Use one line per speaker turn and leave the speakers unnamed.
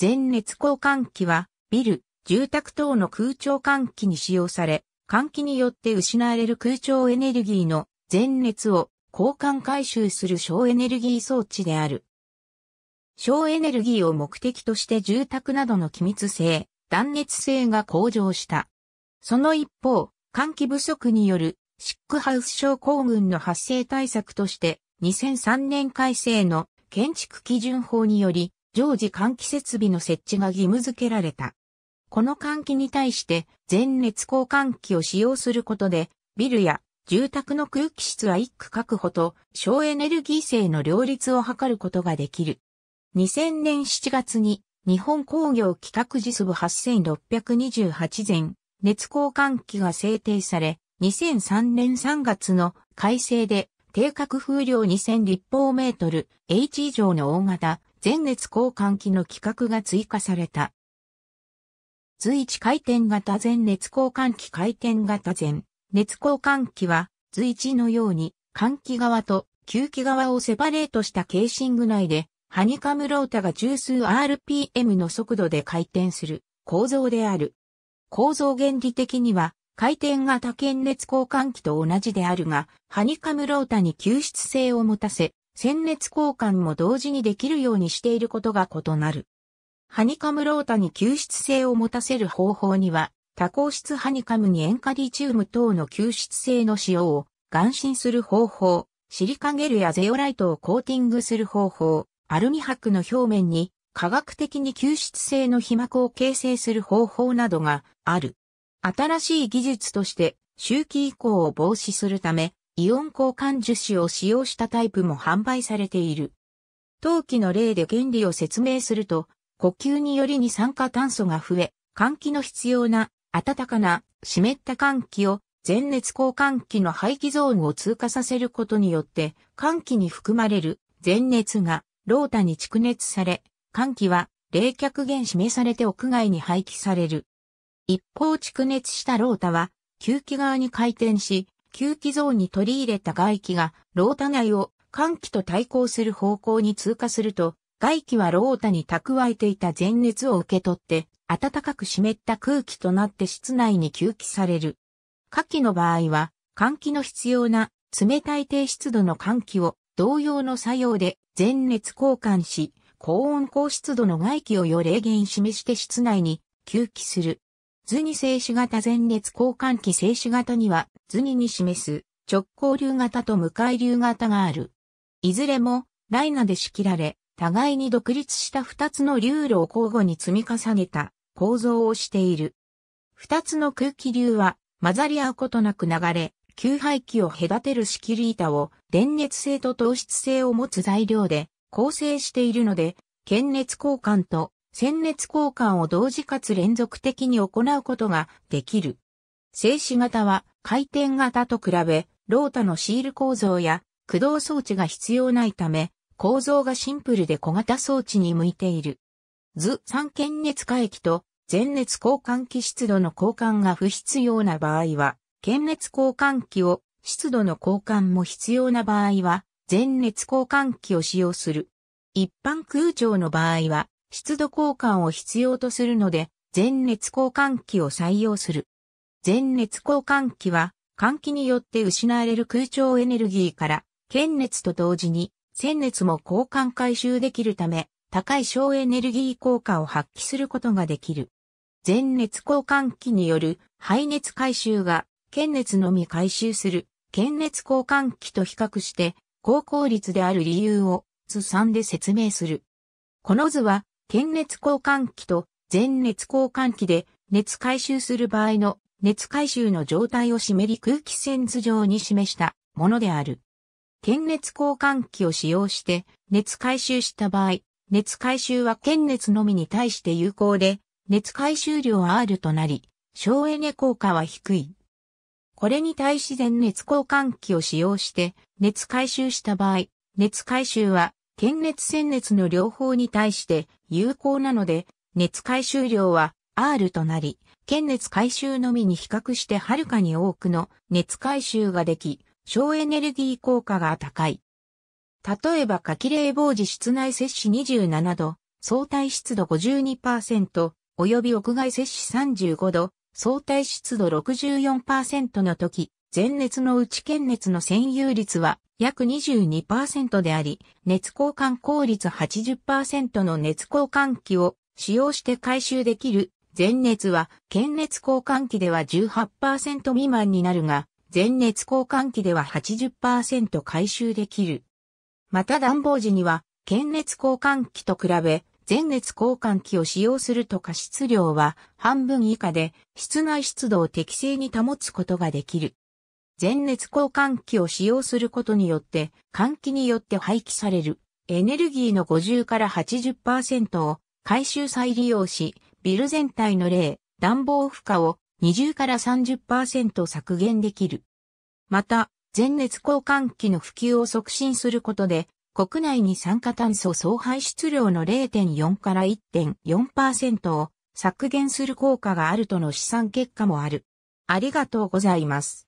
全熱交換器は、ビル、住宅等の空調換気に使用され、換気によって失われる空調エネルギーの全熱を交換回収する省エネルギー装置である。省エネルギーを目的として住宅などの気密性、断熱性が向上した。その一方、換気不足によるシックハウス症候群の発生対策として2003年改正の建築基準法により常時換気設備の設置が義務付けられた。この換気に対して全熱交換器を使用することで、ビルや住宅の空気質は一区確保と省エネルギー性の両立を図ることができる。2000年7月に日本工業規格実部8628前熱交換器が制定され、2003年3月の改正で定格風量2000立方メートル H 以上の大型全熱交換機の規格が追加された。随一回転型全熱交換機回転型全熱交換機は随一のように換気側と吸気側をセパレートしたケーシング内でハニカムロータが十数 RPM の速度で回転する構造である。構造原理的には回転型検熱交換器と同じであるが、ハニカムロータに吸湿性を持たせ、戦熱交換も同時にできるようにしていることが異なる。ハニカムロータに吸湿性を持たせる方法には、多孔質ハニカムに塩化リチウム等の吸湿性の使用を含浸する方法、シリカゲルやゼオライトをコーティングする方法、アルミ箔の表面に科学的に吸湿性の被膜を形成する方法などがある。新しい技術として周期移行を防止するため、イオン交換樹脂を使用したタイプも販売されている。陶器の例で原理を説明すると、呼吸により二酸化炭素が増え、換気の必要な暖かな湿った換気を全熱交換器の排気ゾーンを通過させることによって、換気に含まれる全熱がロータに蓄熱され、換気は冷却源示されて屋外に廃棄される。一方蓄熱したロータは、吸気側に回転し、ゾーンに取り入れた外気が、ロータ内を寒気と対抗する方向に通過すると、外気はロータに蓄えていた前熱を受け取って、暖かく湿った空気となって室内に吸気される。下気の場合は、換気の必要な冷たい低湿度の換気を同様の作用で前熱交換し、高温高湿度の外気をよ霊減示して室内に吸気する。図に静止型前熱交換器静止型には図2に示す直交流型と向かい流型がある。いずれもライナで仕切られ、互いに独立した二つの流路を交互に積み重ねた構造をしている。二つの空気流は混ざり合うことなく流れ、吸排気を隔てる仕切り板を電熱性と糖質性を持つ材料で構成しているので、検熱交換と鮮熱交換を同時かつ連続的に行うことができる。静止型は回転型と比べ、ロータのシール構造や駆動装置が必要ないため、構造がシンプルで小型装置に向いている。図三検熱回液と全熱交換器湿度の交換が不必要な場合は、検熱交換器を湿度の交換も必要な場合は、全熱交換器を使用する。一般空調の場合は、湿度交換を必要とするので、全熱交換器を採用する。全熱交換器は、換気によって失われる空調エネルギーから、検熱と同時に、鮮熱も交換回収できるため、高い省エネルギー効果を発揮することができる。全熱交換器による排熱回収が、検熱のみ回収する、検熱交換器と比較して、高効率である理由を図3で説明する。この図は、検熱交換器と全熱交換器で熱回収する場合の熱回収の状態を湿り空気線図上に示したものである。検熱交換器を使用して熱回収した場合、熱回収は検熱のみに対して有効で、熱回収量 R となり、省エネ効果は低い。これに対し全熱交換器を使用して熱回収した場合、熱回収は検熱線熱の両方に対して有効なので、熱回収量は R となり、検熱回収のみに比較してはるかに多くの熱回収ができ、省エネルギー効果が高い。例えば夏冷房時室内摂取27度、相対湿度52%、及び屋外摂取35度、相対湿度64%の時、全熱の内検熱の占有率は約22%であり、熱交換効率80%の熱交換器を使用して回収できる全熱は、検熱交換器では18%未満になるが、全熱交換器では80%回収できる。また暖房時には、検熱交換器と比べ、全熱交換器を使用すると加湿量は半分以下で、室内湿度を適正に保つことができる。全熱交換器を使用することによって、換気によって廃棄されるエネルギーの50から80%を回収再利用し、ビル全体の例、暖房負荷を20から30%削減できる。また、全熱交換器の普及を促進することで、国内に酸化炭素総排出量の0.4から1.4%を削減する効果があるとの試算結果もある。ありがとうございます。